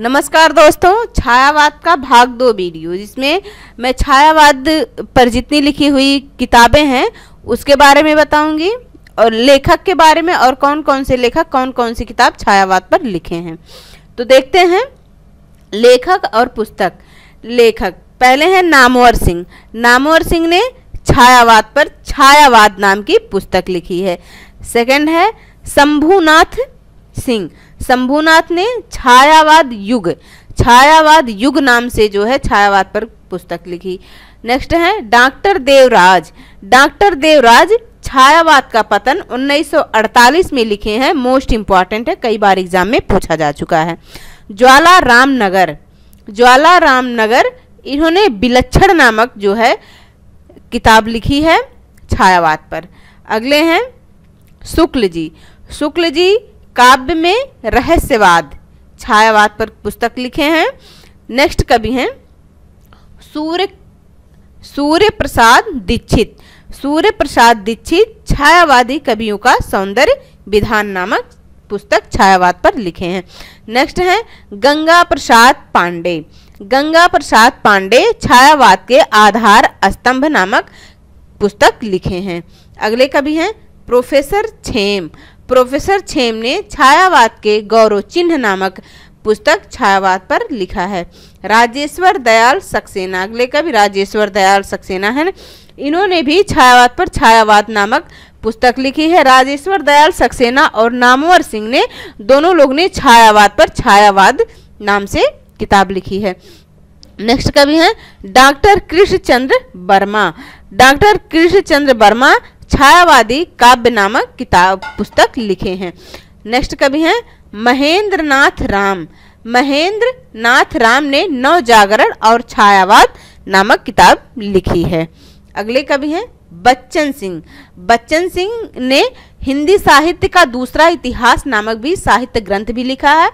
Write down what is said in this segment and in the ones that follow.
नमस्कार दोस्तों छायावाद का भाग दो वीडियो जिसमें मैं छायावाद पर जितनी लिखी हुई किताबें हैं उसके बारे में बताऊंगी और लेखक के बारे में और कौन कौन से लेखक कौन कौन सी किताब छायावाद पर लिखे हैं तो देखते हैं लेखक और पुस्तक लेखक पहले हैं नामोर सिंह नामोर सिंह ने छायावाद पर छायावाद नाम की पुस्तक लिखी है सेकंड है शंभुनाथ सिंह शंभुनाथ ने छायावाद युग छायावाद युग नाम से जो है छायावाद पर पुस्तक लिखी नेक्स्ट है डॉक्टर देवराज डॉक्टर देवराज छायावाद का पतन 1948 में लिखे हैं मोस्ट इम्पॉर्टेंट है कई बार एग्जाम में पूछा जा चुका है ज्वाला रामनगर ज्वाला रामनगर इन्होंने विलक्षण नामक जो है किताब लिखी है छायावाद पर अगले हैं शुक्ल जी शुक्ल जी काव्य में रहस्यवाद छायावाद पर पुस्तक लिखे हैं नेक्स्ट कवि हैं सूर्य सूर्य प्रसाद दीक्षित सूर्य प्रसाद दीक्षित छायावादी कवियों का सौंदर्य विधान नामक पुस्तक छायावाद पर लिखे हैं नेक्स्ट है गंगा प्रसाद पांडे गंगा प्रसाद पांडे छायावाद के आधार स्तंभ नामक पुस्तक लिखे हैं अगले कवि हैं प्रोफेसर छेम प्रोफेसर छेम ने छायावाद के गौरव चिन्ह नामक पुस्तक छायावाद पर लिखा है राजेश्वर दयाल सक्सेना अगले कवि राजेश्वर दयाल सक्सेना है इन्होंने भी छायावाद पर छायावाद नामक पुस्तक लिखी है राजेश्वर दयाल सक्सेना और नामवर सिंह ने दोनों लोग ने छायावाद पर छायावाद नाम से किताब लिखी है नेक्स्ट कवि हैं डॉक्टर कृष्ण चंद्र वर्मा डॉक्टर कृष्ण चंद्र वर्मा छायावादी काव्य नामक किताब पुस्तक लिखे हैं नेक्स्ट कवि हैं महेंद्र नाथ राम महेंद्र नाथ राम ने नव जागरण और छायावाद नामक किताब लिखी है अगले कवि हैं बच्चन सिंह बच्चन सिंह ने हिंदी साहित्य का दूसरा इतिहास नामक भी साहित्य ग्रंथ भी लिखा है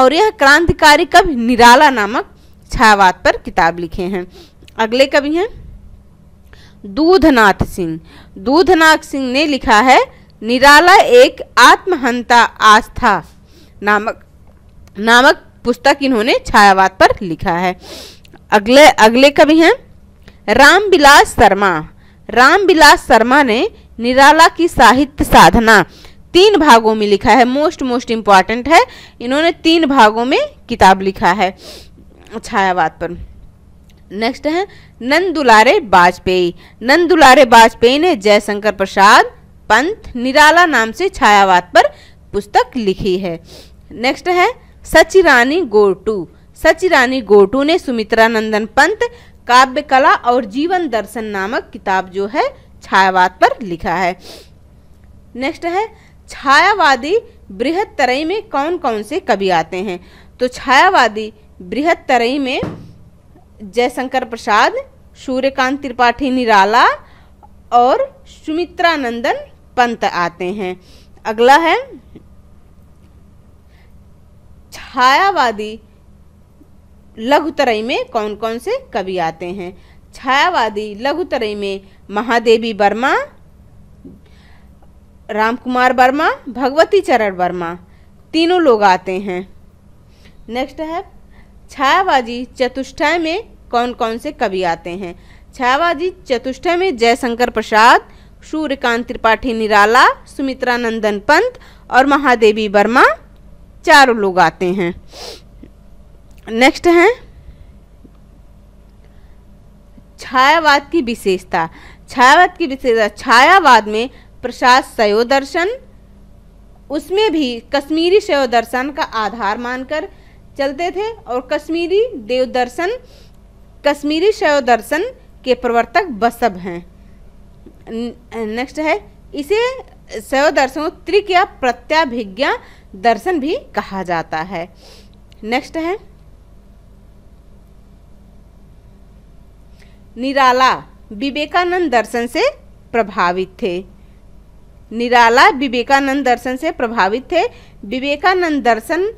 और यह क्रांतिकारी कवि निराला नामक छायावाद पर किताब लिखे हैं अगले कवि हैं दूधनाथ सिंह दूधनाग सिंह ने लिखा है निराला एक आत्महंता आस्था नामक नामक पुस्तक इन्होंने छायावाद पर लिखा है अगले अगले कवि हैं रामविलास शर्मा रामविलास शर्मा ने निराला की साहित्य साधना तीन भागों में लिखा है मोस्ट मोस्ट इम्पॉर्टेंट है इन्होंने तीन भागों में किताब लिखा है छायावाद पर नेक्स्ट है नंदुलारे वाजपेयी नंदुलारे वाजपेयी ने जयशंकर प्रसाद पंथ निराला नाम से छायावाद पर पुस्तक लिखी है नेक्स्ट है सचिरानी गोटू सचिरानी गोटू ने सुमित्रा नंदन पंत काव्य कला और जीवन दर्शन नामक किताब जो है छायावाद पर लिखा है नेक्स्ट है छायावादी बृहत तरई में कौन कौन से कवि आते हैं तो छायावादी बृहत तरई में जयशंकर प्रसाद सूर्यकांत त्रिपाठी निराला और सुमित्रा नंदन पंत आते हैं अगला है छायावादी लघु तरई में कौन कौन से कवि आते हैं छायावादी लघु तरई में महादेवी वर्मा रामकुमार वर्मा भगवती चरण वर्मा तीनों लोग आते हैं नेक्स्ट है छायाबाजी चतुष्टय में कौन कौन से कवि आते हैं छायाबाजी चतुष्टय में जयशंकर प्रसाद सूर्यकांत त्रिपाठी निराला सुमित्रा नंदन पंत और महादेवी वर्मा चारों लोग आते हैं नेक्स्ट हैं छायावाद की विशेषता छायावाद की विशेषता छायावाद में प्रसाद सयोदर्शन उसमें भी कश्मीरी सयोदर्शन का आधार मानकर चलते थे और कश्मीरी देवदर्शन कश्मीरी शैव दर्शन के प्रवर्तक बसब हैं नेक्स्ट है इसे शैव दर्शन त्रिक या प्रत्याभिज्ञा दर्शन भी कहा जाता है नेक्स्ट है निराला विवेकानंद दर्शन से प्रभावित थे निराला विवेकानंद दर्शन से प्रभावित थे विवेकानंद दर्शन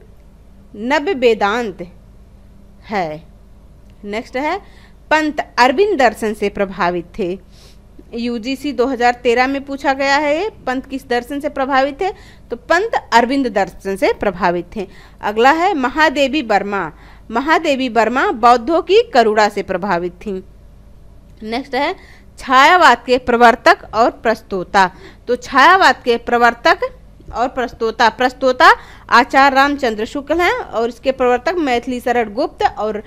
नव वेदांत है नेक्स्ट है पंत अरविंद दर्शन से प्रभावित थे यूजीसी 2013 में पूछा गया है ये पंत किस दर्शन से प्रभावित थे तो पंत अरविंद दर्शन से प्रभावित थे अगला है महादेवी वर्मा महादेवी वर्मा बौद्धों की करुणा से प्रभावित थी नेक्स्ट है छायावाद के प्रवर्तक और प्रस्तोता तो छायावाद के प्रवर्तक और प्रस्तोता प्रस्तोता आचार्य रामचंद्र शुक्ल हैं और इसके प्रवर्तक मैथिली शरण गुप्त और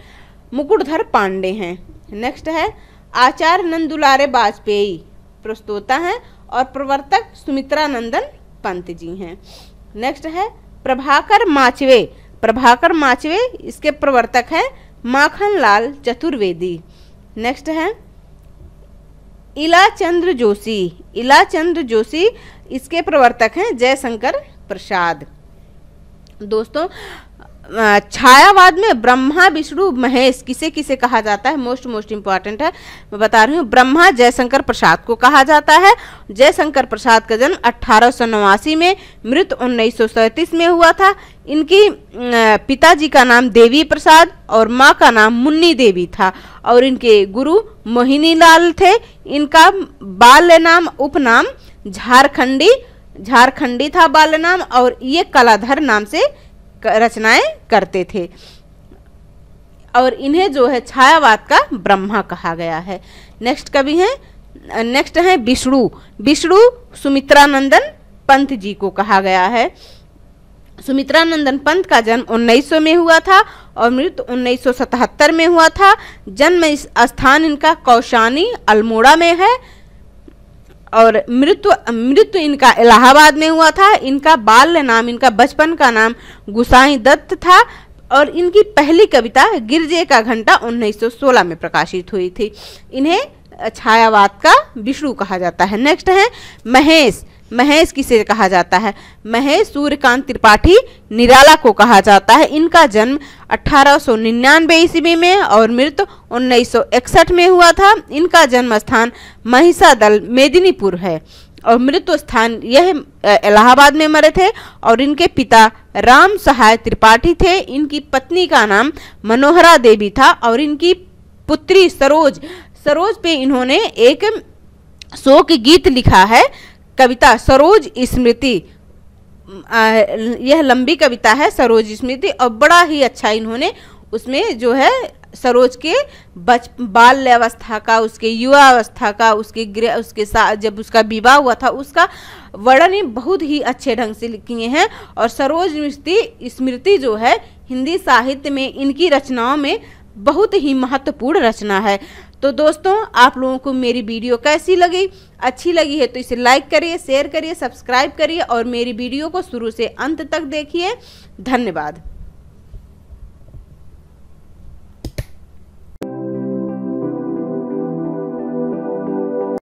मुकुटधर पांडे हैं नेक्स्ट है आचार्य नंदुलारे वाजपेयी प्रस्तोता हैं और प्रवर्तक सुमित्रा नंदन पंत जी हैं नेक्स्ट है प्रभाकर माचवे प्रभाकर माचवे इसके प्रवर्तक हैं माखन लाल चतुर्वेदी नेक्स्ट है इला चंद्र जोशी इला चंद्र जोशी इसके प्रवर्तक हैं जयशंकर प्रसाद दोस्तों छायावाद में ब्रह्मा विष्णु महेश किसे किसे कहा जाता है मोस्ट मोस्ट इंपॉर्टेंट है मैं बता रही हूँ ब्रह्मा जयशंकर प्रसाद को कहा जाता है जयशंकर प्रसाद का जन्म अठारह में मृत उन्नीस में हुआ था इनकी पिताजी का नाम देवी प्रसाद और माँ का नाम मुन्नी देवी था और इनके गुरु मोहिनीलाल थे इनका बाल नाम उपनाम झारखंडी झारखंडी था बाल नाम और ये कलाधर नाम से रचनाएं करते थे और इन्हें जो है छायावाद का ब्रह्मा कहा गया है नेक्स्ट कवि हैं नेक्स्ट है विष्णु विष्णु सुमित्रानंदन पंत जी को कहा गया है सुमित्रा नंदन पंत का जन्म 1900 में हुआ था और मृत्यु 1977 में हुआ था जन्म स्थान इनका कौशानी अल्मोड़ा में है और मृत्यु मृत्यु इनका इलाहाबाद में हुआ था इनका बाल नाम इनका बचपन का नाम गुसाई दत्त था और इनकी पहली कविता गिरजे का घंटा 1916 में प्रकाशित हुई थी इन्हें छायावाद का विष्णु कहा जाता है नेक्स्ट है महेश महेश किसे कहा जाता है महेश सूर्यकांत त्रिपाठी निराला को कहा जाता है इनका जन्म 1899 ईस्वी में और मृत्यु 1961 में हुआ था इनका जन्म स्थान महिषादल मेदिनीपुर है और मृत्यु स्थान यह इलाहाबाद में मरे थे और इनके पिता राम सहाय त्रिपाठी थे इनकी पत्नी का नाम मनोहरा देवी था और इनकी पुत्री सरोज सरोज पे इन्होंने एक शोक गीत लिखा है कविता सरोज स्मृति यह लंबी कविता है सरोज स्मृति और बड़ा ही अच्छा इन्होंने उसमें जो है सरोज के बच बाल्यावस्था का उसके युवा अवस्था का उसके गृह उसके साथ जब उसका विवाह हुआ था उसका वर्णन बहुत ही अच्छे ढंग से किए हैं और सरोज स्मृति स्मृति जो है हिंदी साहित्य में इनकी रचनाओं में बहुत ही महत्वपूर्ण रचना है तो दोस्तों आप लोगों को मेरी वीडियो कैसी लगी अच्छी लगी है तो इसे लाइक करिए शेयर करिए सब्सक्राइब करिए और मेरी वीडियो को शुरू से अंत तक देखिए धन्यवाद